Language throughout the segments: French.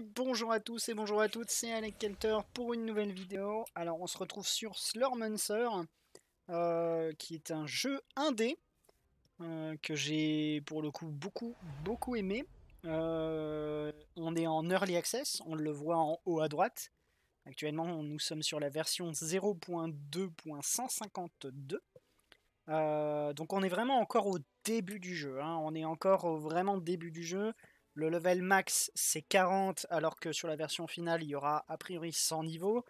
bonjour à tous et bonjour à toutes, c'est Alec Kelter pour une nouvelle vidéo. Alors on se retrouve sur Slurmancer, euh, qui est un jeu indé, euh, que j'ai pour le coup beaucoup beaucoup aimé. Euh, on est en Early Access, on le voit en haut à droite. Actuellement nous sommes sur la version 0.2.152. Euh, donc on est vraiment encore au début du jeu. Hein. On est encore au vraiment début du jeu. Le level max, c'est 40, alors que sur la version finale, il y aura a priori 100 niveaux.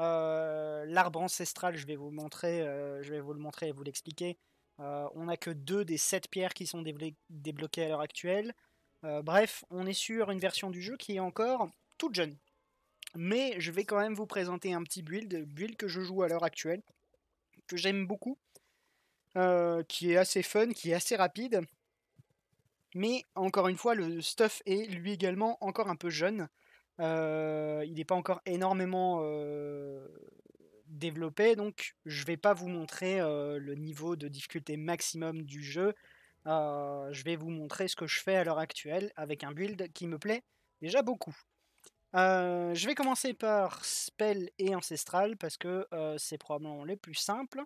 Euh, l'arbre ancestral, je vais vous montrer, euh, je vais vous le montrer et vous l'expliquer. Euh, on n'a que deux des 7 pierres qui sont débloquées à l'heure actuelle. bref, on est sur une version du jeu qui est encore toute jeune. Mais je vais quand même vous présenter un petit build, build que je joue à l'heure actuelle, que j'aime beaucoup, qui est assez fun, qui est assez rapide. Mais encore une fois, le stuff est lui également encore un peu jeune. Euh, il n'est pas encore énormément euh, développé, donc je ne vais pas vous montrer euh, le niveau de difficulté maximum du jeu. je vais vous montrer ce que je fais à l'heure actuelle avec un build qui me plaît déjà beaucoup. je vais commencer par Spell et Ancestral parce que c'est probablement les plus simples.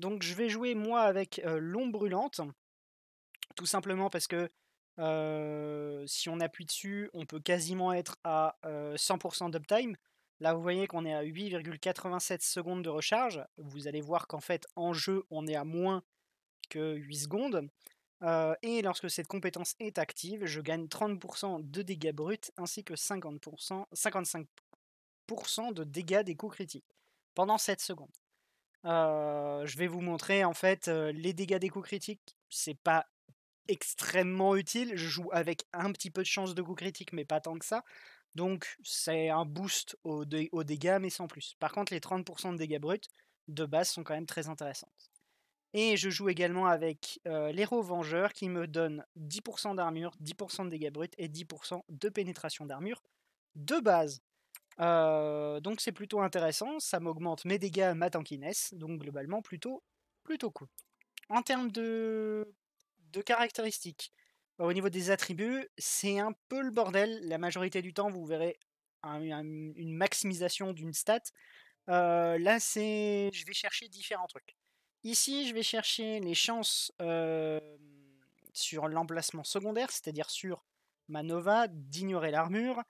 Donc je vais jouer moi avec l'Ombre Brûlante. Tout simplement parce que si on appuie dessus, on peut quasiment être à 100% d'uptime. Là, vous voyez qu'on est à 8,87 secondes de recharge. Vous allez voir qu'en fait, en jeu, on est à moins que 8 secondes. et lorsque cette compétence est active, je gagne 30% de dégâts bruts ainsi que 50%, 55% de dégâts des coups critiques pendant 7 secondes. je vais vous montrer en fait les dégâts des coups critiques. C'est pas extrêmement utile. Je joue avec un petit peu de chance de coup critique, mais pas tant que ça. Donc c'est un boost aux au dégâts, mais sans plus. Par contre, les 30% de dégâts bruts de base sont quand même très intéressantes. Et je joue également avec euh, l'héros vengeur qui me donne 10% d'armure, 10% de dégâts bruts et 10% de pénétration d'armure de base. Euh, donc c'est plutôt intéressant, ça m'augmente mes dégâts, ma tankiness, donc globalement plutôt, plutôt cool. En termes de de caractéristiques. Bah, au niveau des attributs, c'est un peu le bordel. La majorité du temps, vous verrez une maximisation d'une stat. Euh, là, c'est, je vais chercher différents trucs. Ici, je vais chercher les chances euh, sur l'emplacement secondaire, c'est-à-dire sur ma Nova, d'ignorer l'armure,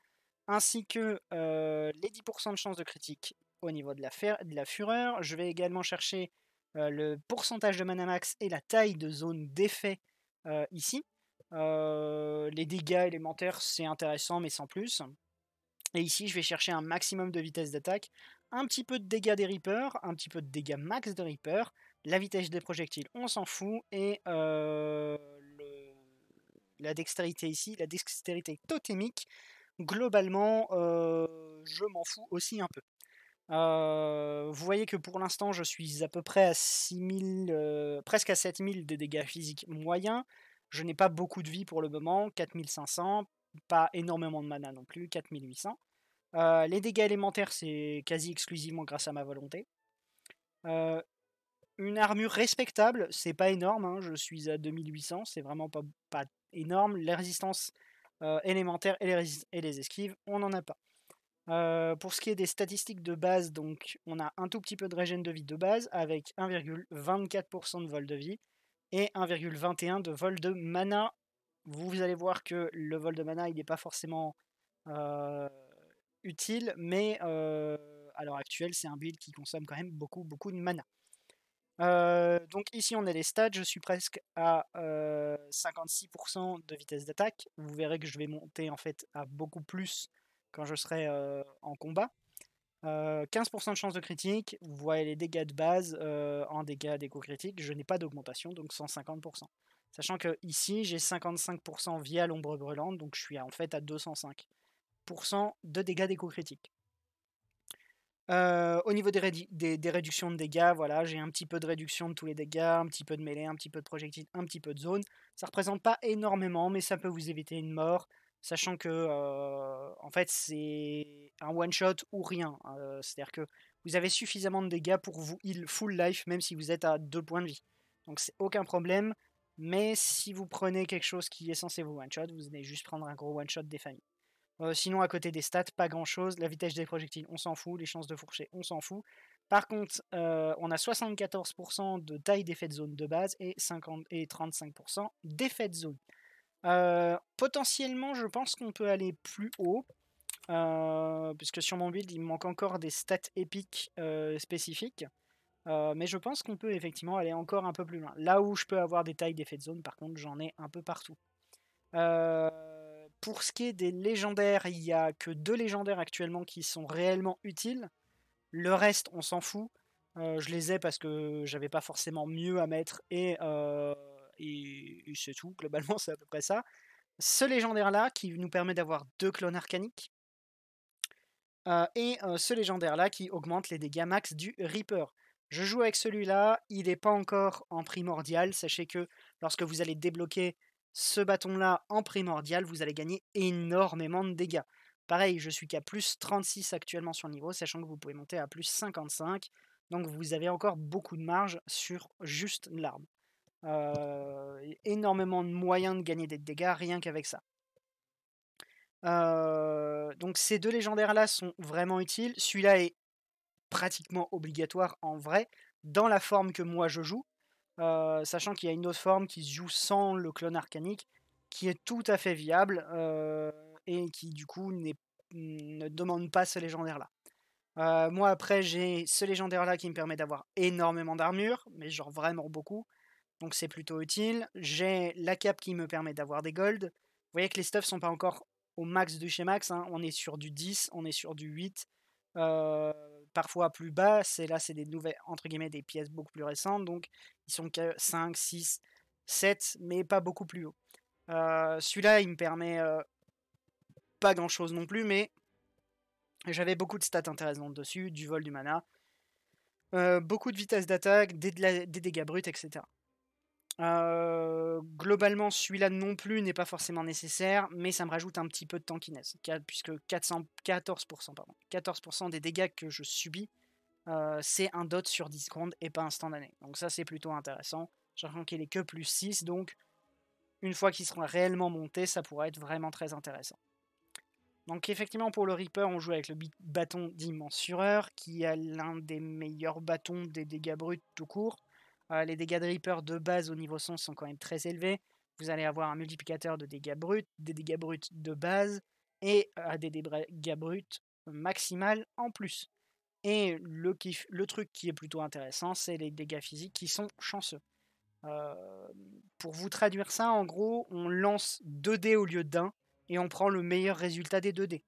ainsi que euh, les 10% de chances de critique au niveau de la, de la fureur. Je vais également chercher le pourcentage de mana max et la taille de zone d'effet euh, ici. Euh, les dégâts élémentaires, c'est intéressant, mais sans plus. Et ici, je vais chercher un maximum de vitesse d'attaque, un petit peu de dégâts des Reapers, un petit peu de dégâts max de Reapers, la vitesse des projectiles, on s'en fout, et euh, la dextérité ici, la dextérité totémique, globalement, je m'en fous aussi un peu vous voyez que pour l'instant, je suis à peu près à 6000, presque à 7000 de dégâts physiques moyens. Je n'ai pas beaucoup de vie pour le moment, 4500, pas énormément de mana non plus, 4800. les dégâts élémentaires, c'est quasi exclusivement grâce à ma volonté. une armure respectable, c'est pas énorme, hein, je suis à 2800, c'est vraiment pas, énorme. Les résistances élémentaires et les, et les esquives, on n'en a pas. Euh, pour ce qui est des statistiques de base, donc on a un tout petit peu de régène de vie de base avec 1,24% de vol de vie et 1,21 de vol de mana. Vous allez voir que le vol de mana il n'est pas forcément euh, utile, mais euh, à l'heure actuelle c'est un build qui consomme quand même beaucoup beaucoup de mana. donc ici on a les stats, je suis presque à 56% de vitesse d'attaque. Vous verrez que je vais monter en fait à beaucoup plus quand je serai euh, en combat. 15% euh, de chance de critique, vous voyez les dégâts de base euh, en dégâts d'éco-critique, je n'ai pas d'augmentation, donc 150%. Sachant que ici, j'ai 55% via l'ombre brûlante, donc je suis en fait à 205% de dégâts d'éco-critique. au niveau des, des, réductions de dégâts, voilà, j'ai un petit peu de réduction de tous les dégâts, un petit peu de mêlée, un petit peu de projectile, un petit peu de zone. Ça ne représente pas énormément, mais ça peut vous éviter une mort sachant que en fait c'est un one shot ou rien. C'est-à-dire que vous avez suffisamment de dégâts pour vous heal full life même si vous êtes à 2 points de vie. Donc c'est aucun problème, mais si vous prenez quelque chose qui est censé vous one shot, vous allez juste prendre un gros one shot des familles. sinon à côté des stats, pas grand chose, la vitesse des projectiles on s'en fout, les chances de fourcher on s'en fout. Par contre, on a 74% de taille d'effet de zone de base et, 50 et 35% d'effet de zone. Euh, potentiellement, je pense qu'on peut aller plus haut. Euh, puisque sur mon build, il me manque encore des stats épiques euh, spécifiques. mais je pense qu'on peut effectivement aller encore un peu plus loin. Là où je peux avoir des tailles d'effet de zone, par contre, j'en ai un peu partout. pour ce qui est des légendaires, il n'y a que deux légendaires actuellement qui sont réellement utiles. Le reste, on s'en fout. je les ai parce que j'avais pas forcément mieux à mettre et et, c'est tout. Globalement, c'est à peu près ça. Ce légendaire-là qui nous permet d'avoir deux clones arcaniques. Euh, et euh, ce légendaire-là qui augmente les dégâts max du Reaper. Je joue avec celui-là, il n'est pas encore en primordial. Sachez que lorsque vous allez débloquer ce bâton-là en primordial, vous allez gagner énormément de dégâts. Pareil, je suis qu'à plus 36 actuellement sur le niveau, sachant que vous pouvez monter à plus 55. Donc vous avez encore beaucoup de marge sur juste l'arme. Euh, énormément de moyens de gagner des dégâts rien qu'avec ça. Euh, donc ces deux légendaires-là sont vraiment utiles. Celui-là est pratiquement obligatoire en vrai, dans la forme que moi je joue, euh, sachant qu'il y a une autre forme qui se joue sans le clone arcanique, qui est tout à fait viable et qui du coup ne demande pas ce légendaire-là. moi après j'ai ce légendaire-là qui me permet d'avoir énormément d'armure, mais genre vraiment beaucoup donc c'est plutôt utile. J'ai la cape qui me permet d'avoir des golds. Vous voyez que les stuffs sont pas encore au max de chez max, hein. on est sur du 10, on est sur du 8, euh, parfois plus bas, c'est là c'est des nouvelles, entre guillemets, des pièces beaucoup plus récentes, donc ils sont 5, 6, 7, mais pas beaucoup plus haut. Euh, celui-là, il me permet euh, pas grand chose non plus, mais j'avais beaucoup de stats intéressantes dessus, du vol, du mana, beaucoup de vitesse d'attaque, des dégâts bruts, etc globalement, celui-là non plus n'est pas forcément nécessaire, mais ça me rajoute un petit peu de tankiness, puisque 14%, pardon, 14 des dégâts que je subis, c'est un dot sur 10 secondes et pas instantané. Donc ça, c'est plutôt intéressant. J'apprends qu'il n'est que plus 6, donc une fois qu'ils seront réellement montés ça pourrait être vraiment très intéressant. Donc effectivement, pour le Reaper, on joue avec le bâton d'immensureur, qui est l'un des meilleurs bâtons des dégâts bruts tout court. Euh, les dégâts de Reaper de base au niveau son sont quand même très élevés. Vous allez avoir un multiplicateur de dégâts bruts, des dégâts bruts de base et euh, des dégâts bruts maximales en plus. Et le, truc qui est plutôt intéressant, c'est les dégâts physiques qui sont chanceux. Euh, pour vous traduire ça, en gros, on lance 2 dés au lieu d'un et on prend le meilleur résultat des 2 dés.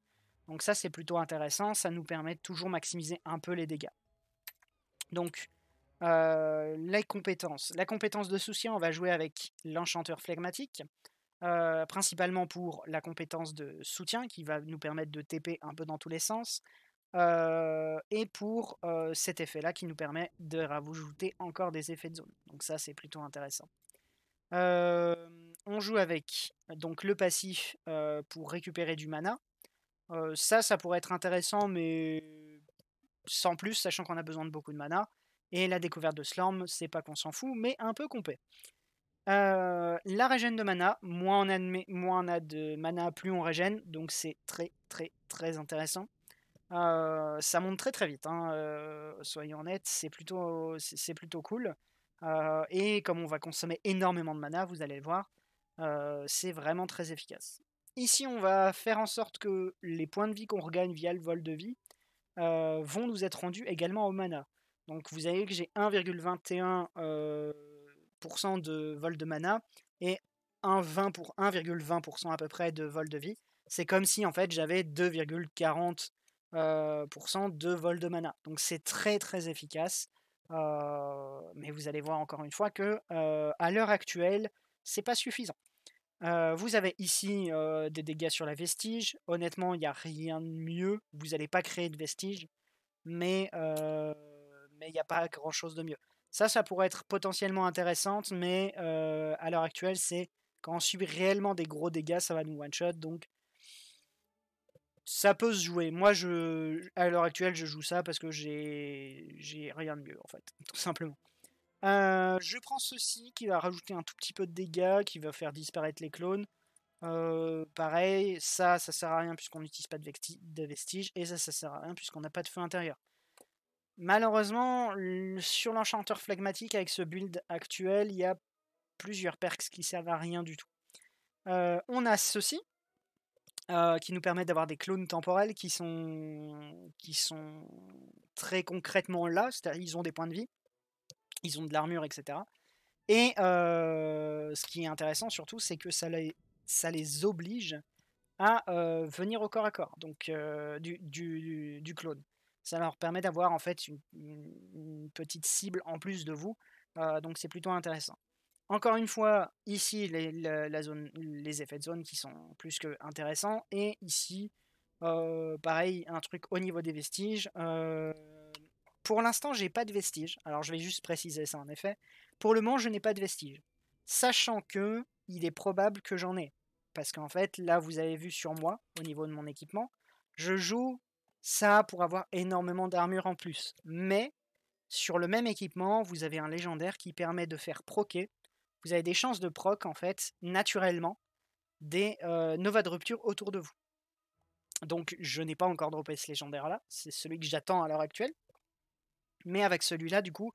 Donc ça, c'est plutôt intéressant, ça nous permet de toujours maximiser un peu les dégâts. Donc, euh, les La compétence de soutien, on va jouer avec l'enchanteur flegmatique, euh, principalement pour la compétence de soutien qui va nous permettre de TP un peu dans tous les sens, euh, et pour cet effet-là qui nous permet de rajouter encore des effets de zone. Donc ça, c'est plutôt intéressant. on joue avec donc le passif pour récupérer du mana. ça, ça pourrait être intéressant, mais sans plus, sachant qu'on a besoin de beaucoup de mana. Et la découverte de Slorm, c'est pas qu'on s'en fout, mais un peu qu'on euh, la régène de mana, moins on, a de mana, plus on régène, donc c'est très très très intéressant. Euh, ça monte très très vite, hein, euh, soyons honnêtes, c'est plutôt, c'est plutôt cool. et comme on va consommer énormément de mana, vous allez le voir, c'est vraiment très efficace. Ici, on va faire en sorte que les points de vie qu'on regagne via le vol de vie vont nous être rendus également au mana. Donc vous avez que j'ai 1,21% euh, de vol de mana et 1,20% pour 1,20% à peu près de vol de vie. C'est comme si en fait j'avais 2,40% euh, de vol de mana. Donc c'est très très efficace. Euh, mais vous allez voir encore une fois que à l'heure actuelle, c'est pas suffisant. vous avez ici des dégâts sur la vestige. Honnêtement, il n'y a rien de mieux. Vous n'allez pas créer de vestige. Mais mais il n'y a pas grand-chose de mieux. Ça, ça pourrait être potentiellement intéressante, mais euh, à l'heure actuelle, c'est quand on subit réellement des gros dégâts, ça va nous one-shot, donc ça peut se jouer. Moi, je, à l'heure actuelle, je joue ça parce que j'ai rien de mieux, en fait, tout simplement. Euh, je prends ceci qui va rajouter un tout petit peu de dégâts, qui va faire disparaître les clones. Euh, pareil, ça, ça sert à rien puisqu'on n'utilise pas de, vestiges, et ça, ça sert à rien puisqu'on n'a pas de feu intérieur. Malheureusement, sur l'enchanteur phlegmatique, avec ce build actuel, il y a plusieurs perks qui servent à rien du tout. Euh, on a ceci, euh, qui nous permet d'avoir des clones temporels qui sont, qui sont très concrètement là, c'est-à-dire ils ont des points de vie, ils ont de l'armure, etc. Et euh, ce qui est intéressant surtout, c'est que ça les, ça les oblige à venir au corps à corps, donc du clone ça leur permet d'avoir en fait une, petite cible en plus de vous. Euh, donc c'est plutôt intéressant. Encore une fois, ici les, zone, les effets de zone qui sont plus que intéressants. Et ici, euh, pareil, un truc au niveau des vestiges. Euh, pour l'instant, j'ai pas de vestiges. Alors je vais juste préciser ça en effet. Pour le moment, je n'ai pas de vestiges. Sachant que il est probable que j'en ai. Parce qu'en fait, là, vous avez vu sur moi, au niveau de mon équipement, je joue ça pour avoir énormément d'armure en plus. Mais sur le même équipement, vous avez un légendaire qui permet de faire proquer. Vous avez des chances de proc en fait naturellement des novas euh, Nova de rupture autour de vous. Donc je n'ai pas encore droppé ce légendaire là, c'est celui que j'attends à l'heure actuelle. Mais avec celui-là, du coup,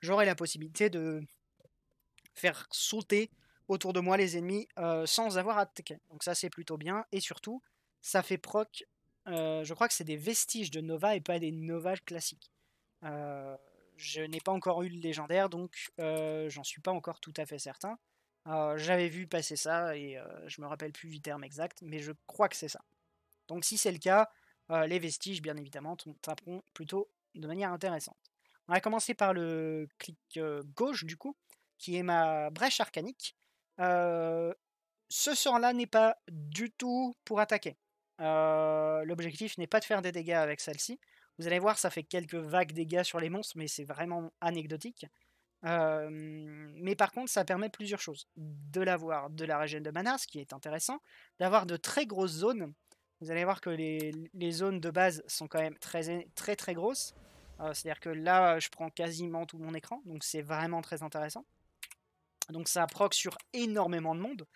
j'aurai la possibilité de faire sauter autour de moi les ennemis euh, sans avoir à attaquer. Donc ça c'est plutôt bien. Et surtout, ça fait proc euh, je crois que c'est des vestiges de Nova et pas des novages classiques. Euh, je n'ai pas encore eu le légendaire, donc euh, j'en suis pas encore tout à fait certain. J'avais vu passer ça et je me rappelle plus du terme exact, mais je crois que c'est ça. Donc si c'est le cas, les vestiges, bien évidemment, taperont plutôt de manière intéressante. On va commencer par le clic gauche, du coup, qui est ma brèche arcanique. ce sort-là n'est pas du tout pour attaquer. L'objectif n'est pas de faire des dégâts avec celle-ci. Vous allez voir, ça fait quelques vagues dégâts sur les monstres, mais c'est vraiment anecdotique. mais par contre, ça permet plusieurs choses. De l'avoir, de la région de mana, ce qui est intéressant. D'avoir de très grosses zones. Vous allez voir que les, zones de base sont quand même très très, très grosses. C'est-à-dire que là, je prends quasiment tout mon écran, donc c'est vraiment très intéressant. Donc ça proc sur énormément de monde.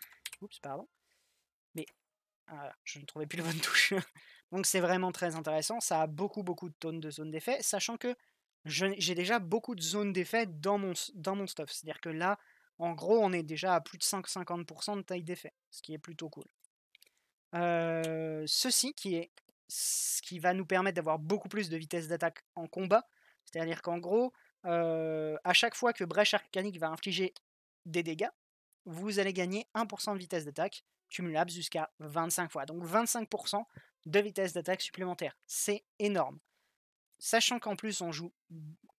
Oups, pardon je ne trouvais plus le bonne touche. Donc c'est vraiment très intéressant. Ça a beaucoup, beaucoup de tonnes de zones d'effet, sachant que j'ai déjà beaucoup de zones d'effet dans mon, dans mon stuff. C'est-à-dire que là, en gros, on est déjà à plus de 5-50% de taille d'effet, ce qui est plutôt cool. Euh, ceci qui est ce qui va nous permettre d'avoir beaucoup plus de vitesse d'attaque en combat. C'est-à-dire qu'en gros, euh, à chaque fois que Brèche Arcanique va infliger des dégâts, vous allez gagner 1% de vitesse d'attaque cumulable jusqu'à 25 fois. Donc 25% de vitesse d'attaque supplémentaire. C'est énorme. Sachant qu'en plus on joue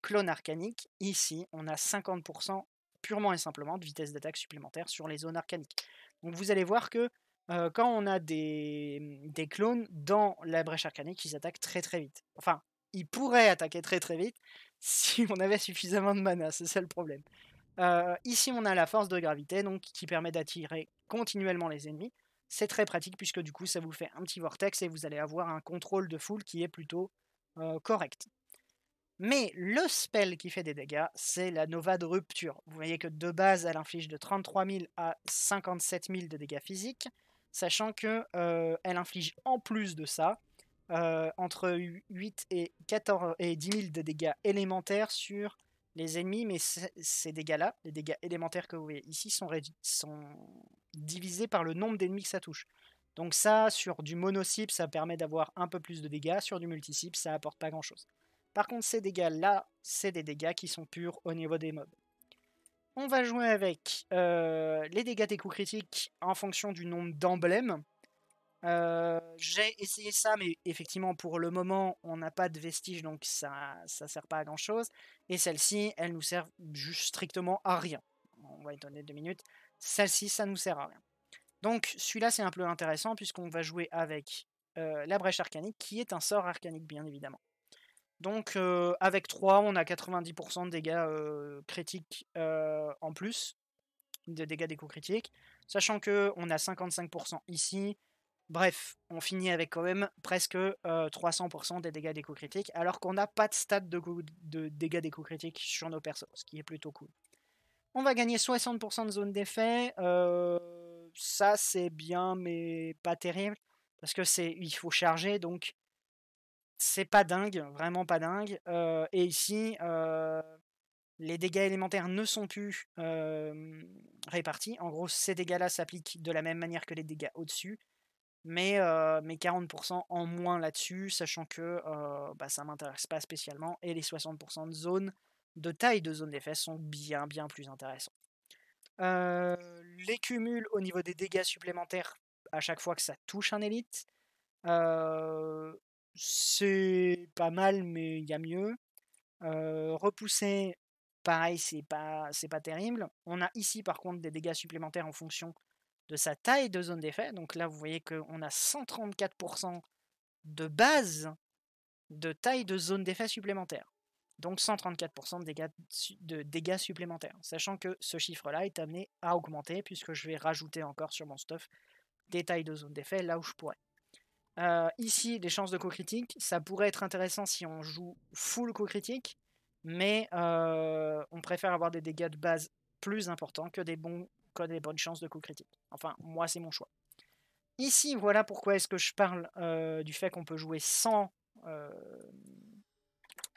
clone arcanique, ici on a 50% purement et simplement de vitesse d'attaque supplémentaire sur les zones arcaniques. Donc vous allez voir que euh, quand on a des, clones dans la brèche arcanique, ils attaquent très très vite. Enfin, ils pourraient attaquer très très vite si on avait suffisamment de mana, c'est ça le problème. Euh, ici on a la force de gravité donc qui permet d'attirer continuellement les ennemis, c'est très pratique puisque du coup ça vous fait un petit vortex et vous allez avoir un contrôle de foule qui est plutôt euh, correct. Mais le spell qui fait des dégâts, c'est la Nova de rupture. Vous voyez que de base, elle inflige de 33 000 à 57 000 de dégâts physiques, sachant que euh, elle inflige en plus de ça euh, entre 8 et, 14, et 10 000 de dégâts élémentaires sur les ennemis, mais ces dégâts-là, les dégâts élémentaires que vous voyez ici, sont, sont divisés par le nombre d'ennemis que ça touche. Donc ça, sur du mono ça permet d'avoir un peu plus de dégâts. Sur du multi ça apporte pas grand-chose. Par contre, ces dégâts-là, c'est des dégâts qui sont purs au niveau des mobs. On va jouer avec euh, les dégâts des coups critiques en fonction du nombre d'emblèmes. Euh, j'ai essayé ça, mais effectivement, pour le moment, on n'a pas de vestige, donc ça ne sert pas à grand-chose. Et celle-ci, elle nous sert juste strictement à rien. On va étonner deux minutes. Celle-ci, ça nous sert à rien. Donc celui-là, c'est un peu intéressant, puisqu'on va jouer avec euh, la brèche arcanique, qui est un sort arcanique, bien évidemment. Donc euh, avec 3, on a 90% de dégâts critiques en plus, de dégâts déco critiques, sachant que on a 55% ici, Bref, on finit avec quand même presque 300% euh, des dégâts d'éco critique alors qu'on n'a pas de stats de, dégâts d'éco critique sur nos persos, ce qui est plutôt cool. On va gagner 60% de zone d'effet. Euh, ça, c'est bien, mais pas terrible. Parce que c'est, il faut charger, donc c'est pas dingue, vraiment pas dingue. Euh, et ici, les dégâts élémentaires ne sont plus répartis. En gros, ces dégâts-là s'appliquent de la même manière que les dégâts au-dessus mais, mais 40% en moins là-dessus, sachant que bah, ça ne m'intéresse pas spécialement, et les 60% de zone de taille de zone des fesses sont bien bien plus intéressants. les cumuls au niveau des dégâts supplémentaires à chaque fois que ça touche un élite, c'est pas mal, mais il y a mieux. repousser, pareil, c'est pas, pas terrible. On a ici par contre des dégâts supplémentaires en fonction de sa taille de zone d'effet. Donc là, vous voyez qu'on a 134% de base de taille de zone d'effet supplémentaire. Donc 134% de dégâts, de dégâts supplémentaires. Sachant que ce chiffre-là est amené à augmenter puisque je vais rajouter encore sur mon stuff des tailles de zone d'effet là où je pourrais. Euh, ici, des chances de co-critique, ça pourrait être intéressant si on joue full co-critique, mais euh, on préfère avoir des dégâts de base plus importants que des bons des bonnes chances de coup critique. Enfin, moi, c'est mon choix. Ici, voilà pourquoi est-ce que je parle euh, du fait qu'on peut jouer sans, euh,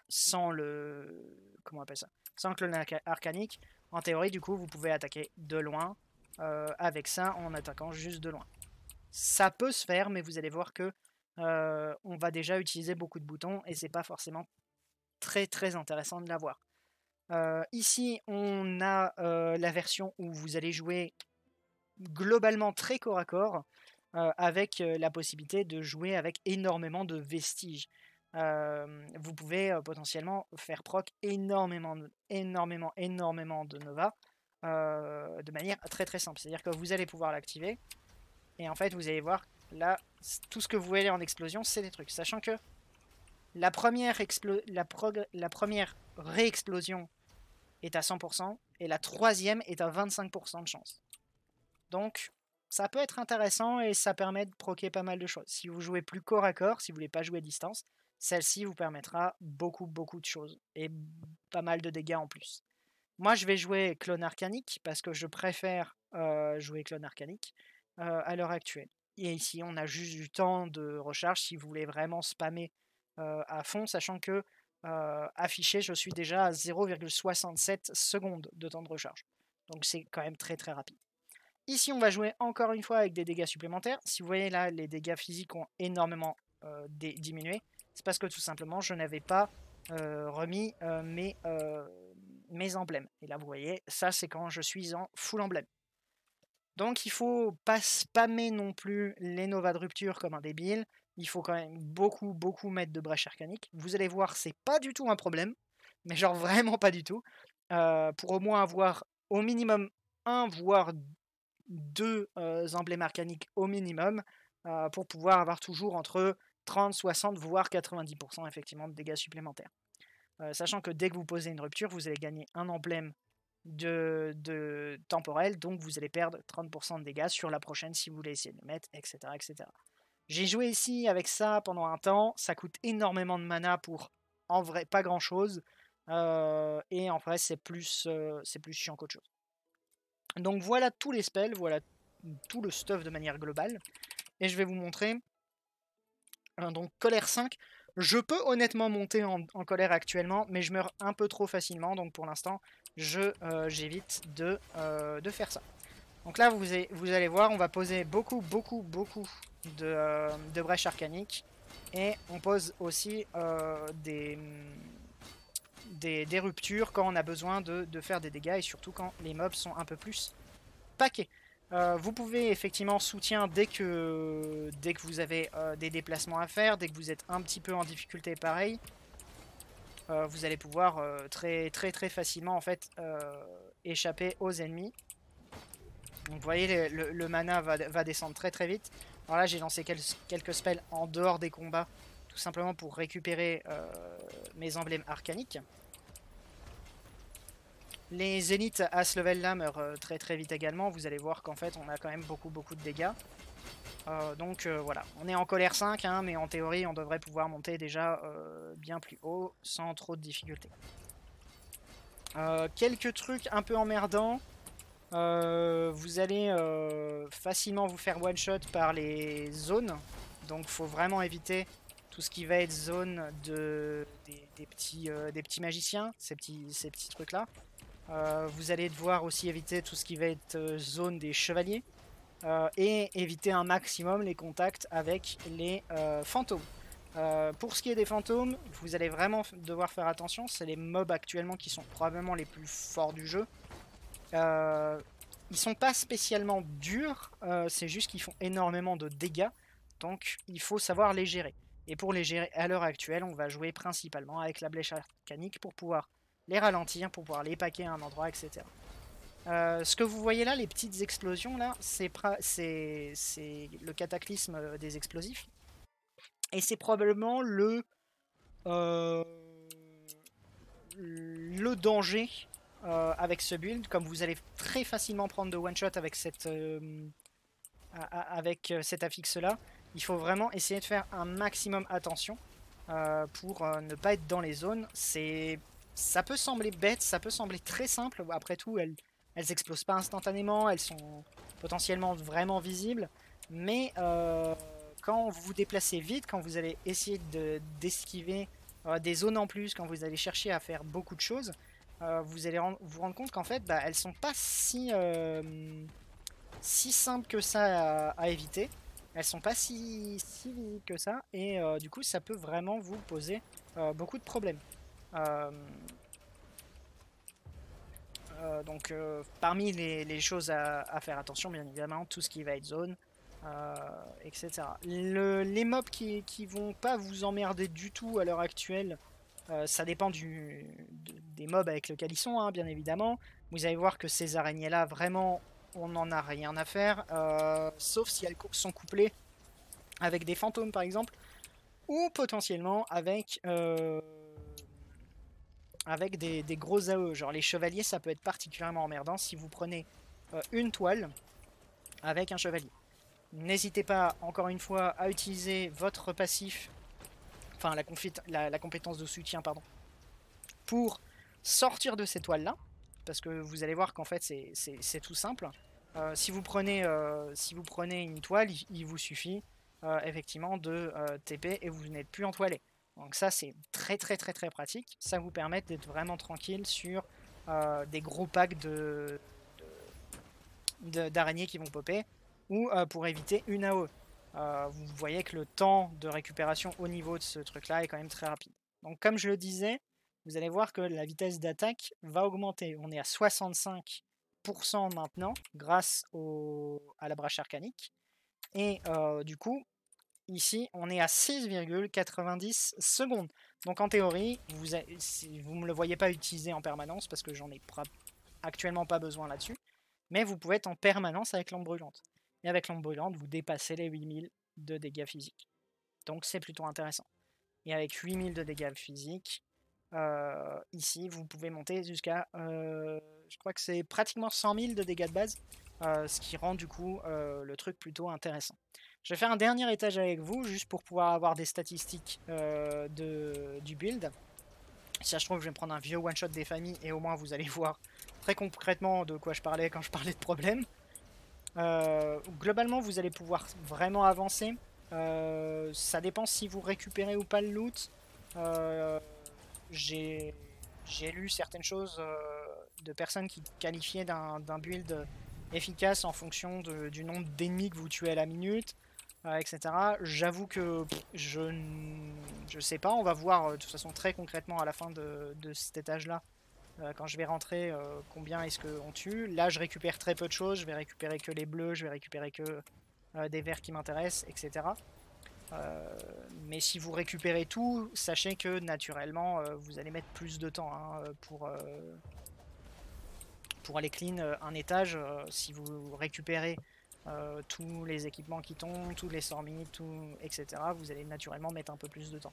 sans le... Comment on appelle ça Sans le clone arcanique. En théorie, du coup, vous pouvez attaquer de loin euh, avec ça en attaquant juste de loin. Ça peut se faire, mais vous allez voir que on va déjà utiliser beaucoup de boutons et c'est pas forcément très très intéressant de l'avoir. Euh, ici, on a euh, la version où vous allez jouer globalement très corps à corps, euh, avec la possibilité de jouer avec énormément de vestiges. vous pouvez potentiellement faire proc énormément, énormément, énormément de Nova de manière très très simple. C'est-à-dire que vous allez pouvoir l'activer, et en fait, vous allez voir, là, tout ce que vous voyez en explosion, c'est des trucs. Sachant que la première, la, la première réexplosion est à 100% et la troisième est à 25% de chance. Donc ça peut être intéressant et ça permet de proquer pas mal de choses. Si vous jouez plus corps à corps, si vous voulez pas jouer à distance, celle-ci vous permettra beaucoup beaucoup de choses et pas mal de dégâts en plus. Moi je vais jouer clone arcanique parce que je préfère euh, jouer clone arcanique euh, à l'heure actuelle. Et ici on a juste du temps de recharge si vous voulez vraiment spammer euh, à fond, sachant que euh, affiché, je suis déjà à 0,67 secondes de temps de recharge. Donc c'est quand même très très rapide. Ici, on va jouer encore une fois avec des dégâts supplémentaires. Si vous voyez là, les dégâts physiques ont énormément euh, diminué. C'est parce que tout simplement, je n'avais pas euh, remis mes, emblèmes. Et là, vous voyez, ça c'est quand je suis en full emblème. Donc il faut pas spammer non plus les novas de rupture comme un débile il faut quand même beaucoup, beaucoup mettre de brèches arcaniques. Vous allez voir, c'est pas du tout un problème, mais genre vraiment pas du tout. Euh, pour au moins avoir au minimum un, voire deux euh, emblèmes arcaniques au minimum, euh, pour pouvoir avoir toujours entre 30, 60, voire 90% effectivement de dégâts supplémentaires. sachant que dès que vous posez une rupture, vous allez gagner un emblème de, temporel, donc vous allez perdre 30% de dégâts sur la prochaine si vous voulez essayer de le mettre, etc. etc. J'ai joué ici avec ça pendant un temps. Ça coûte énormément de mana pour en vrai pas grand chose. Euh, et en vrai, c'est plus, euh, plus chiant qu'autre chose. Donc voilà tous les spells, voilà tout le stuff de manière globale. Et je vais vous montrer. Euh, donc colère 5. Je peux honnêtement monter en, colère actuellement, mais je meurs un peu trop facilement. Donc pour l'instant, je j'évite de, faire ça. Donc là, vous, vous allez voir, on va poser beaucoup, beaucoup, beaucoup de, euh, de brèche arcanique. Et on pose aussi euh, des, des, ruptures quand on a besoin de, de, faire des dégâts et surtout quand les mobs sont un peu plus paquets. Euh, vous pouvez effectivement soutien dès que, dès que vous avez des déplacements à faire, dès que vous êtes un petit peu en difficulté pareil. vous allez pouvoir très très très facilement en fait échapper aux ennemis. Donc vous voyez le, le mana va, va, descendre très très vite. Alors là, j'ai lancé quelques spells en dehors des combats, tout simplement pour récupérer euh, mes emblèmes arcaniques. Les zéniths à ce level-là meurent euh, très très vite également. Vous allez voir qu'en fait, on a quand même beaucoup beaucoup de dégâts. Euh, donc voilà, on est en colère 5, hein, mais en théorie, on devrait pouvoir monter déjà bien plus haut sans trop de difficultés. quelques trucs un peu emmerdants. Euh, vous allez euh, facilement vous faire one shot par les zones. Donc faut vraiment éviter tout ce qui va être zone de, des, petits, euh, des petits magiciens, ces petits, ces trucs là. vous allez devoir aussi éviter tout ce qui va être zone des chevaliers. et éviter un maximum les contacts avec les fantômes. pour ce qui est des fantômes, vous allez vraiment devoir faire attention. C'est les mobs actuellement qui sont probablement les plus forts du jeu. Euh, ils sont pas spécialement durs, euh, c'est juste qu'ils font énormément de dégâts, donc il faut savoir les gérer. Et pour les gérer à l'heure actuelle, on va jouer principalement avec la blèche arcanique pour pouvoir les ralentir, pour pouvoir les paquer à un endroit, etc. Euh, ce que vous voyez là, les petites explosions là, c'est le cataclysme des explosifs. Et c'est probablement le, euh, le danger euh, avec ce build, comme vous allez très facilement prendre de one shot avec cette euh, avec euh, cette affixe là, il faut vraiment essayer de faire un maximum attention pour ne pas être dans les zones. C'est ça peut sembler bête, ça peut sembler très simple. Après tout, elles elles explosent pas instantanément, elles sont potentiellement vraiment visibles, mais quand vous vous déplacez vite, quand vous allez essayer d'esquiver des zones en plus, quand vous allez chercher à faire beaucoup de choses, euh, vous allez vous rendre compte qu'en fait, bah, elles sont pas si, euh, si simples que ça à, éviter. Elles sont pas si, si que ça, et euh, du coup, ça peut vraiment vous poser beaucoup de problèmes. donc, parmi les, les choses à, faire attention, bien évidemment, tout ce qui va être zone, etc. les mobs qui, qui vont pas vous emmerder du tout à l'heure actuelle, euh, ça dépend des mobs avec le ils sont, hein, bien évidemment. Vous allez voir que ces araignées-là, vraiment, on n'en a rien à faire. Euh, sauf si elles sont couplées avec des fantômes, par exemple. Ou potentiellement avec, euh, avec des, des, gros AE. Genre les chevaliers, ça peut être particulièrement emmerdant si vous prenez une toile avec un chevalier. N'hésitez pas, encore une fois, à utiliser votre passif enfin la, la, compétence de soutien, pardon, pour sortir de cette toile là parce que vous allez voir qu'en fait c'est tout simple. Euh, si, vous prenez, euh, si vous prenez une toile, il, vous suffit euh, effectivement de TP et vous n'êtes plus entoilé. Donc ça c'est très très très très pratique, ça vous permet d'être vraiment tranquille sur des gros packs de d'araignées qui vont popper, ou pour éviter une AOE. Euh, vous voyez que le temps de récupération au niveau de ce truc-là est quand même très rapide. Donc comme je le disais, vous allez voir que la vitesse d'attaque va augmenter. On est à 65% maintenant grâce à la brache arcanique. Et euh, du coup, ici, on est à 6,90 secondes. Donc en théorie, vous ne me le voyez pas utiliser en permanence parce que j'en ai actuellement pas besoin là-dessus. Mais vous pouvez être en permanence avec l'ombre brûlante. Et avec l'ombre brûlante, vous dépassez les 8000 de dégâts physiques. Donc c'est plutôt intéressant. Et avec 8000 de dégâts physiques, euh, ici, vous pouvez monter jusqu'à, euh, je crois que c'est pratiquement 100 000 de dégâts de base, euh, ce qui rend du coup le truc plutôt intéressant. Je vais faire un dernier étage avec vous, juste pour pouvoir avoir des statistiques de, du build. Si ça se trouve, je vais prendre un vieux one-shot des familles, et au moins vous allez voir très concrètement de quoi je parlais quand je parlais de problème. Euh, globalement, vous allez pouvoir vraiment avancer. Euh, ça dépend si vous récupérez ou pas le loot. Euh, j'ai lu certaines choses de personnes qui qualifiaient d'un build efficace en fonction du nombre d'ennemis que vous tuez à la minute, etc. J'avoue que je ne sais pas. On va voir de toute façon très concrètement à la fin de cet étage-là euh, quand je vais rentrer, euh, combien est-ce qu'on tue. Là, je récupère très peu de choses. Je vais récupérer que les bleus, je vais récupérer que euh, des verts qui m'intéressent, etc. mais si vous récupérez tout, sachez que naturellement vous allez mettre plus de temps hein, pour, pour aller clean un étage. si vous récupérez tous les équipements qui tombent, tous les sormis, tout, etc., vous allez naturellement mettre un peu plus de temps.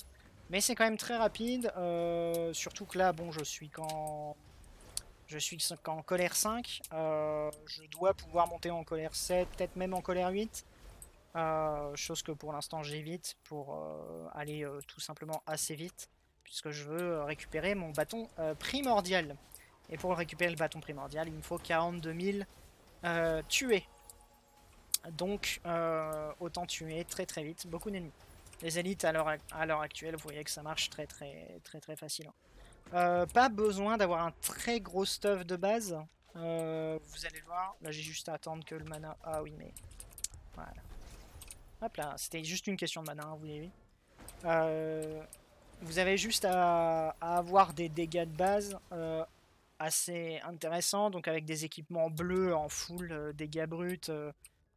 Mais c'est quand même très rapide, euh, surtout que là, bon, je suis quand Je suis en colère 5, euh, je dois pouvoir monter en colère 7, peut-être même en colère 8. Euh, chose que pour l'instant j'évite pour aller tout simplement assez vite, puisque je veux récupérer mon bâton primordial. Et pour récupérer le bâton primordial, il me faut 42 000 tués. Donc autant tuer très très vite beaucoup d'ennemis les élites à l'heure actuelle, vous voyez que ça marche très très très très facilement. Euh, pas besoin d'avoir un très gros stuff de base. Euh, vous allez voir, là j'ai juste à attendre que le mana... Ah oui mais... Voilà. Hop là, c'était juste une question de mana, hein, vous euh, vous avez juste à, avoir des dégâts de base assez intéressants, donc avec des équipements bleus en full dégâts bruts,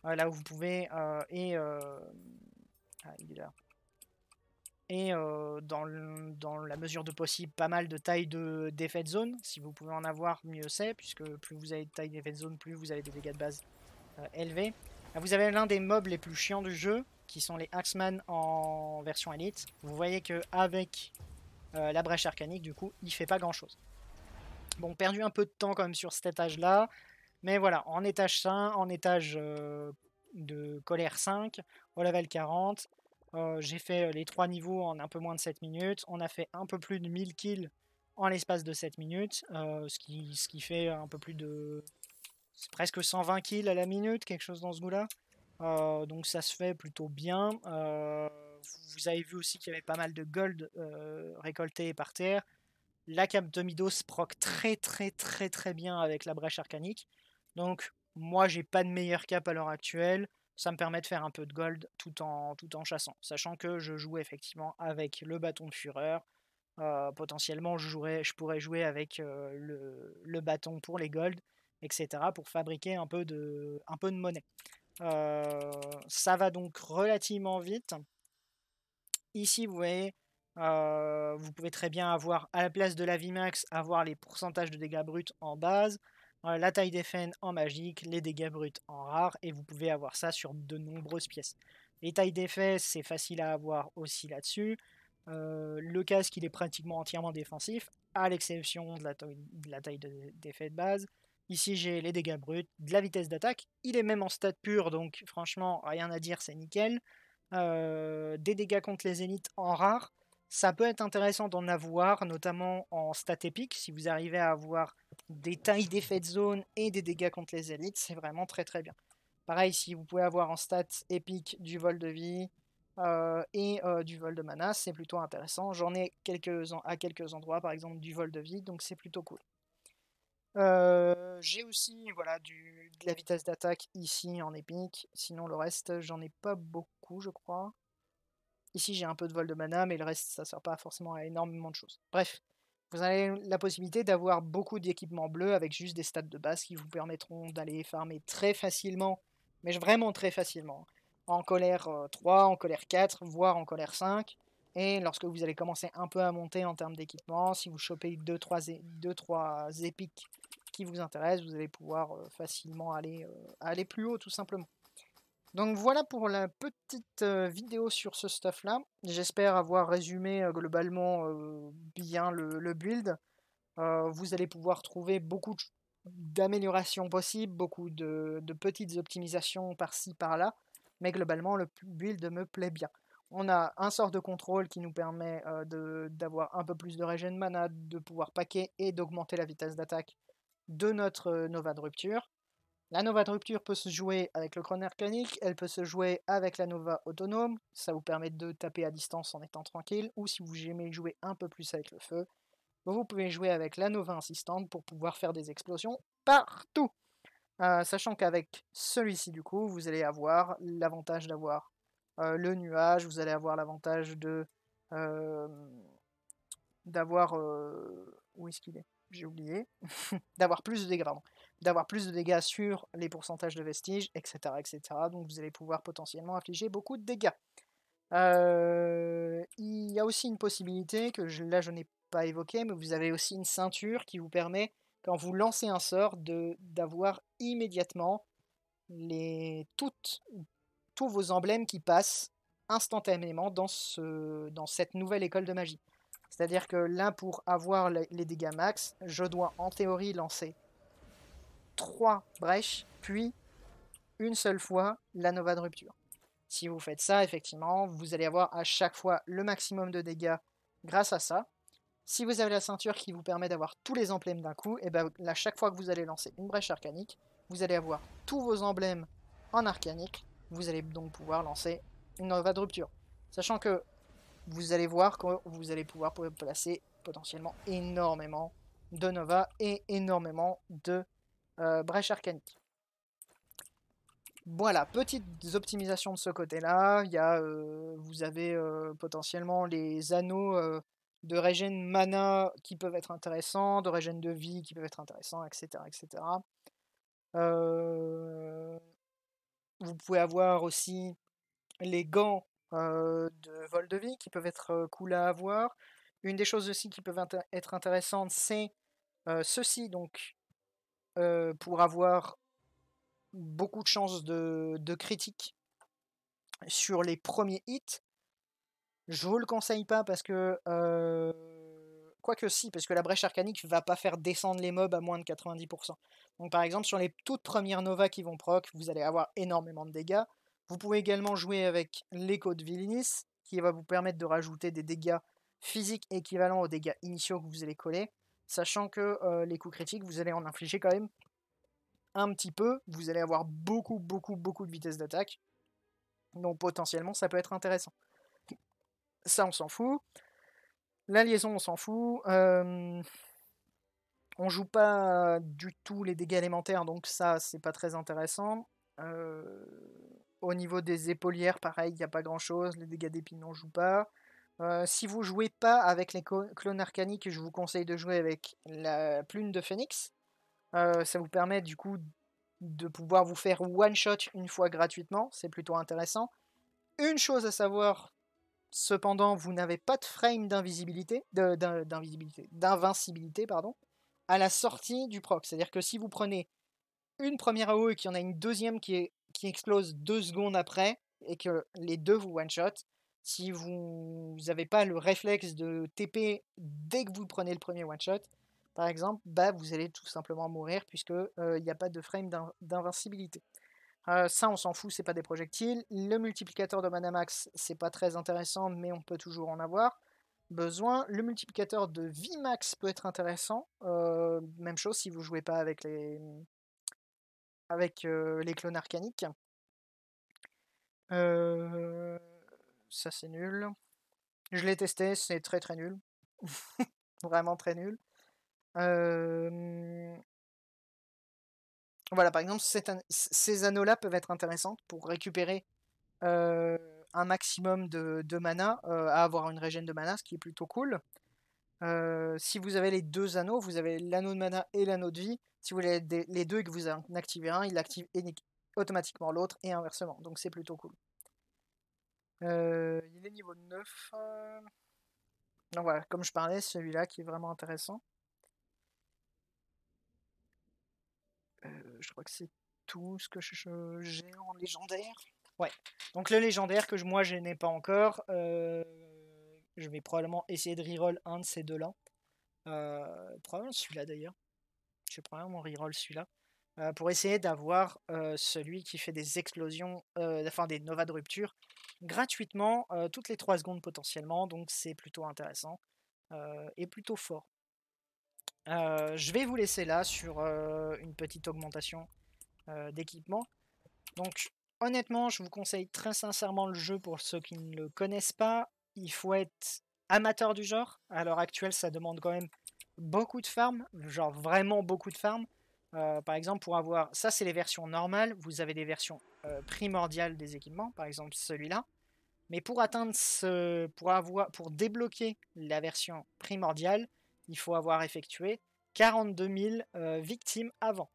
là où vous pouvez, et... Ah, il est là et euh, dans, la mesure de possible pas mal de taille d'effet de, zone. Si vous pouvez en avoir, mieux c'est, puisque plus vous avez de taille d'effet de zone, plus vous avez des dégâts de base euh, élevés. Ah, vous avez l'un des mobs les plus chiants du jeu, qui sont les Axeman en version élite. Vous voyez que avec euh, la brèche arcanique, du coup, il fait pas grand chose. Bon, perdu un peu de temps quand même sur cet étage-là, mais voilà, en étage 5, en étage de colère 5, au level 40, j'ai fait les trois niveaux en un peu moins de 7 minutes. On a fait un peu plus de 1000 kills en l'espace de 7 minutes, ce, qui, fait un peu plus de presque 120 kills à la minute, quelque chose dans ce goût-là. donc ça se fait plutôt bien. vous avez vu aussi qu'il y avait pas mal de gold récolté par terre. La cape de Midos proc très très très très bien avec la brèche arcanique. Donc moi j'ai pas de meilleure cape à l'heure actuelle ça me permet de faire un peu de gold tout en, tout en chassant. Sachant que je joue effectivement avec le bâton de fureur. Euh, potentiellement, je, je pourrais jouer avec euh, le, bâton pour les gold, etc. pour fabriquer un peu de, un peu de monnaie. Euh, ça va donc relativement vite. Ici, vous voyez, vous pouvez très bien avoir à la place de la Vimax, avoir les pourcentages de dégâts bruts en base. Euh, la taille d'effet en magique, les dégâts bruts en rare, et vous pouvez avoir ça sur de nombreuses pièces. Les tailles d'effet, c'est facile à avoir aussi là-dessus. Euh, le casque, il est pratiquement entièrement défensif, à l'exception de la, taille d'effet de, de base. Ici, j'ai les dégâts bruts, de la vitesse d'attaque. Il est même en stade pur, donc franchement, rien à dire, c'est nickel. Euh, des dégâts contre les élites en rare. Ça peut être intéressant d'en avoir, notamment en stat épique, si vous arrivez à avoir des tailles d'effet de zone et des dégâts contre les élites, c'est vraiment très très bien. Pareil, si vous pouvez avoir en stat épique du vol de vie euh, et euh, du vol de mana, c'est plutôt intéressant. J'en ai à quelques endroits, par exemple du vol de vie, donc c'est plutôt cool. Euh, j'ai aussi voilà, de la vitesse d'attaque ici en épique, sinon le reste j'en ai pas beaucoup je crois. Ici, j'ai un peu de vol de mana, mais le reste, ça ne sert pas forcément à énormément de choses. Bref, vous avez la possibilité d'avoir beaucoup d'équipements bleus avec juste des stats de base qui vous permettront d'aller farmer très facilement, mais vraiment très facilement, hein. en colère 3, euh, en colère 4, voire en colère 5. Et lorsque vous allez commencer un peu à monter en termes d'équipement, si vous chopez 2-3 épiques qui vous intéressent, vous allez pouvoir euh, facilement aller, euh, aller plus haut tout simplement. Donc voilà pour la petite vidéo sur ce stuff-là. J'espère avoir résumé globalement bien le, build. vous allez pouvoir trouver beaucoup d'améliorations possibles, beaucoup de, petites optimisations par-ci, par-là. Mais globalement, le build me plaît bien. On a un sort de contrôle qui nous permet d'avoir un peu plus de de mana, de pouvoir paquer et d'augmenter la vitesse d'attaque de notre Nova de rupture. La nova de rupture peut se jouer avec le chrono arcanique, elle peut se jouer avec la nova autonome, ça vous permet de taper à distance en étant tranquille, ou si vous aimez jouer un peu plus avec le feu, vous pouvez jouer avec la nova insistante pour pouvoir faire des explosions partout. Euh, sachant qu'avec celui-ci, du coup, vous allez avoir l'avantage d'avoir euh, le nuage, vous allez avoir l'avantage de... Euh, d'avoir... où est-ce qu'il est J'ai oublié. d'avoir plus de dégradants d'avoir plus de dégâts sur les pourcentages de vestiges, etc., etc. Donc vous allez pouvoir potentiellement infliger beaucoup de dégâts. il y a aussi une possibilité que là je n'ai pas évoqué, mais vous avez aussi une ceinture qui vous permet, quand vous lancez un sort, d'avoir immédiatement les, toutes, tous vos emblèmes qui passent instantanément dans, ce, dans cette nouvelle école de magie. C'est-à-dire que là, pour avoir les dégâts max, je dois en théorie lancer trois brèches, puis une seule fois la Nova de rupture. Si vous faites ça, effectivement, vous allez avoir à chaque fois le maximum de dégâts grâce à ça. Si vous avez la ceinture qui vous permet d'avoir tous les emblèmes d'un coup, et eh bien à chaque fois que vous allez lancer une brèche arcanique, vous allez avoir tous vos emblèmes en arcanique. Vous allez donc pouvoir lancer une nova de rupture. Sachant que vous allez voir que vous allez pouvoir placer potentiellement énormément de nova et énormément de euh, Brèche Arcanique. Voilà, petites optimisations de ce côté-là. Il y euh, vous avez euh, potentiellement les anneaux de régène mana qui peuvent être intéressants, de régène de vie qui peuvent être intéressants, etc. etc. vous pouvez avoir aussi les gants de vol de vie qui peuvent être cool à avoir. Une des choses aussi qui peuvent être intéressantes, c'est ceci, donc euh, pour avoir beaucoup de chances de, critiques critique sur les premiers hits. Je vous le conseille pas parce que. Euh, quoique si, parce que la brèche arcanique va pas faire descendre les mobs à moins de 90%. Donc par exemple, sur les toutes premières Nova qui vont proc, vous allez avoir énormément de dégâts. Vous pouvez également jouer avec l'écho de Vilnis qui va vous permettre de rajouter des dégâts physiques équivalents aux dégâts initiaux que vous allez coller sachant que euh, les coups critiques, vous allez en infliger quand même un petit peu. Vous allez avoir beaucoup, beaucoup, beaucoup de vitesse d'attaque. Donc potentiellement, ça peut être intéressant. Ça, on s'en fout. La liaison, on s'en fout. Euh, on joue pas du tout les dégâts élémentaires, donc ça, c'est pas très intéressant. Euh, au niveau des épaulières, pareil, il n'y a pas grand-chose. Les dégâts d'épines, on joue pas si vous jouez pas avec les clones arcaniques, je vous conseille de jouer avec la plume de phénix. ça vous permet du coup de pouvoir vous faire one shot une fois gratuitement, c'est plutôt intéressant. Une chose à savoir, cependant, vous n'avez pas de frame d'invisibilité, d'invisibilité, d'invincibilité, pardon, à la sortie du proc. C'est-à-dire que si vous prenez une première AO et qu'il y en a une deuxième qui, qui explose deux secondes après, et que les deux vous one-shot, si vous n'avez pas le réflexe de TP dès que vous prenez le premier one-shot, par exemple, bah, vous allez tout simplement mourir puisqu'il n'y a pas de frame d'invincibilité. ça, on s'en fout, c'est pas des projectiles. Le multiplicateur de mana max, c'est pas très intéressant, mais on peut toujours en avoir besoin. Le multiplicateur de vie max peut être intéressant. même chose si vous jouez pas avec les avec les clones arcaniques. Euh, ça c'est nul. Je l'ai testé, c'est très très nul. Vraiment très nul. Voilà, par exemple, ces anneaux-là peuvent être intéressants pour récupérer un maximum de, mana, à avoir une régène de mana, ce qui est plutôt cool. si vous avez les deux anneaux, vous avez l'anneau de mana et l'anneau de vie. Si vous voulez les deux et que vous en activez un, il active automatiquement l'autre et inversement. Donc c'est plutôt cool. Euh, il est niveau 9. Donc voilà, comme je parlais, celui-là qui est vraiment intéressant. Euh, je crois que c'est tout ce que j'ai en légendaire. Ouais. Donc le légendaire que moi je n'ai pas encore. Euh, je vais probablement essayer de reroll un de ces deux-là. probablement celui-là d'ailleurs. Je vais probablement reroll celui-là. pour essayer d'avoir celui qui fait des explosions, enfin des novas de rupture, gratuitement toutes les 3 secondes potentiellement, donc c'est plutôt intéressant et plutôt fort. je vais vous laisser là sur une petite augmentation d'équipement. Donc honnêtement, je vous conseille très sincèrement le jeu pour ceux qui ne le connaissent pas. Il faut être amateur du genre. À l'heure actuelle, ça demande quand même beaucoup de farm, genre vraiment beaucoup de farm. Euh, par exemple, pour avoir... Ça, c'est les versions normales. Vous avez des versions euh, primordiales des équipements, par exemple celui-là. Mais pour atteindre ce... Pour, avoir... pour débloquer la version primordiale, il faut avoir effectué 42 000 euh, victimes avant.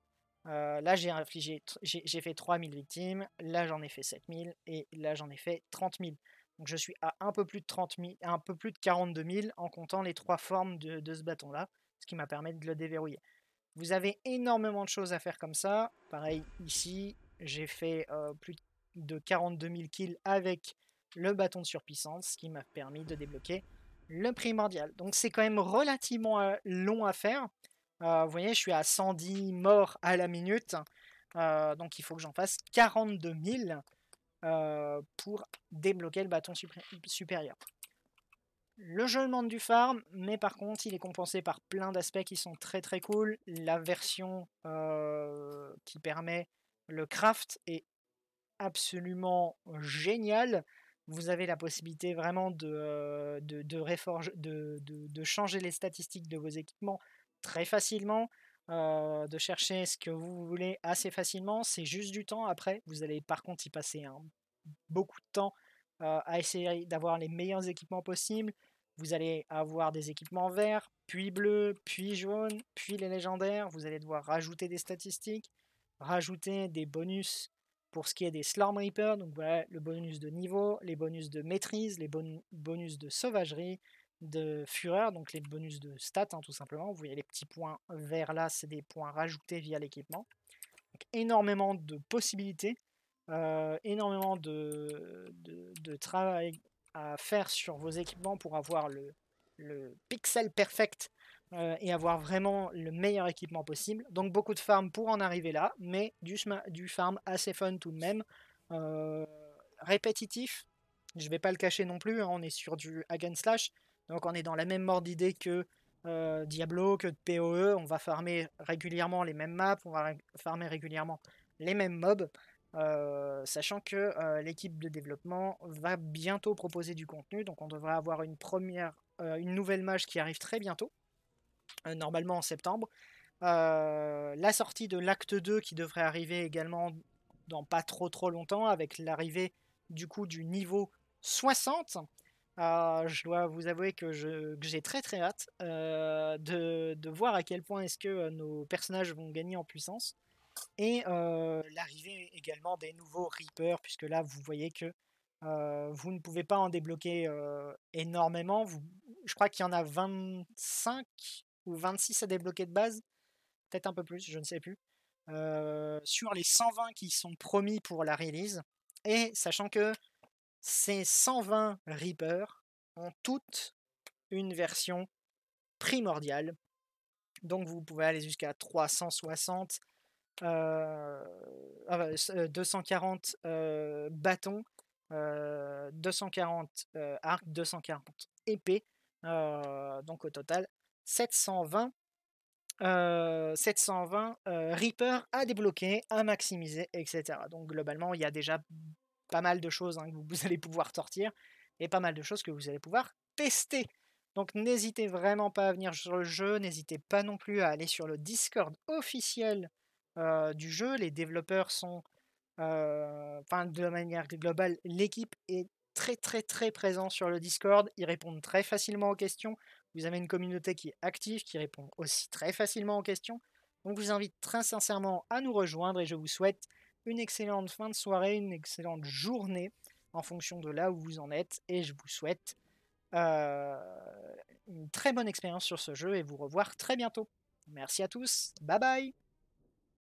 là, j'ai infligé... J'ai fait 3 000 victimes. Là, j'en ai fait 7 000. Et là, j'en ai fait 30 000. Donc, je suis à un peu plus de, 30 un peu plus de 42 000 en comptant les trois formes de ce bâton-là, ce qui m'a permis de le déverrouiller. Vous avez énormément de choses à faire comme ça. Pareil ici, j'ai fait euh, plus de 42 000 kills avec le bâton de surpuissance, ce qui m'a permis de débloquer le primordial. Donc c'est quand même relativement euh, long à faire. Euh, vous voyez, je suis à 110 morts à la minute. donc il faut que j'en fasse 42 000 pour débloquer le bâton supérieur. Le jeu demande du farm, mais par contre, il est compensé par plein d'aspects qui sont très très cool. La version euh, qui permet le craft est absolument géniale. Vous avez la possibilité vraiment euh, de, changer les statistiques de vos équipements très facilement, euh, de chercher ce que vous voulez assez facilement. C'est juste du temps après. Vous allez par contre y passer beaucoup de temps à essayer d'avoir les meilleurs équipements possibles, vous allez avoir des équipements verts, puis bleus, puis jaunes, puis les légendaires. Vous allez devoir rajouter des statistiques, rajouter des bonus pour ce qui est des Slorm Reapers. Donc voilà, le bonus de niveau, les bonus de maîtrise, les bonus de sauvagerie, de fureur, donc les bonus de stats hein, tout simplement. Vous voyez les petits points verts là, c'est des points rajoutés via l'équipement. Donc énormément de possibilités, euh, énormément de travail à faire sur vos équipements pour avoir le, pixel perfect euh, et avoir vraiment le meilleur équipement possible. Donc beaucoup de farm pour en arriver là, mais du, du farm assez fun tout de même. Euh, répétitif, je vais pas le cacher non plus, hein, on est sur du again slash, donc on est dans la même mort d'idée que euh, Diablo, que de PoE, on va farmer régulièrement les mêmes maps, on va farmer régulièrement les mêmes mobs, euh, sachant que euh, l'équipe de développement va bientôt proposer du contenu, donc on devrait avoir une première, euh, une nouvelle mage qui arrive très bientôt, normalement en septembre. la sortie de l'acte 2 qui devrait arriver également dans pas trop trop longtemps, avec l'arrivée du coup du niveau 60. je dois vous avouer que j'ai très très hâte de, de, voir à quel point est-ce que nos personnages vont gagner en puissance et l'arrivée également des nouveaux Reapers, puisque là, vous voyez que vous ne pouvez pas en débloquer énormément. je crois qu'il y en a 25 ou 26 à débloquer de base, peut-être un peu plus, je ne sais plus. sur les 120 qui sont promis pour la release. Et sachant que ces 120 Reapers ont toutes une version primordiale. Donc vous pouvez aller jusqu'à 360 240 euh, ah bah, euh, euh, bâtons, 240 arcs, 240 épées. donc au total, 720 720 Reaper à débloquer, à maximiser, etc. Donc globalement, il y a déjà pas mal de choses hein, que vous allez pouvoir sortir et pas mal de choses que vous allez pouvoir tester. Donc n'hésitez vraiment pas à venir sur le jeu, n'hésitez pas non plus à aller sur le Discord officiel euh, du jeu. Les développeurs sont, euh, enfin de manière globale, l'équipe est très très très présente sur le Discord. Ils répondent très facilement aux questions. Vous avez une communauté qui est active, qui répond aussi très facilement aux questions. Donc je vous invite très sincèrement à nous rejoindre et je vous souhaite une excellente fin de soirée, une excellente journée en fonction de là où vous en êtes. Et je vous souhaite euh, une très bonne expérience sur ce jeu et vous revoir très bientôt. Merci à tous, bye bye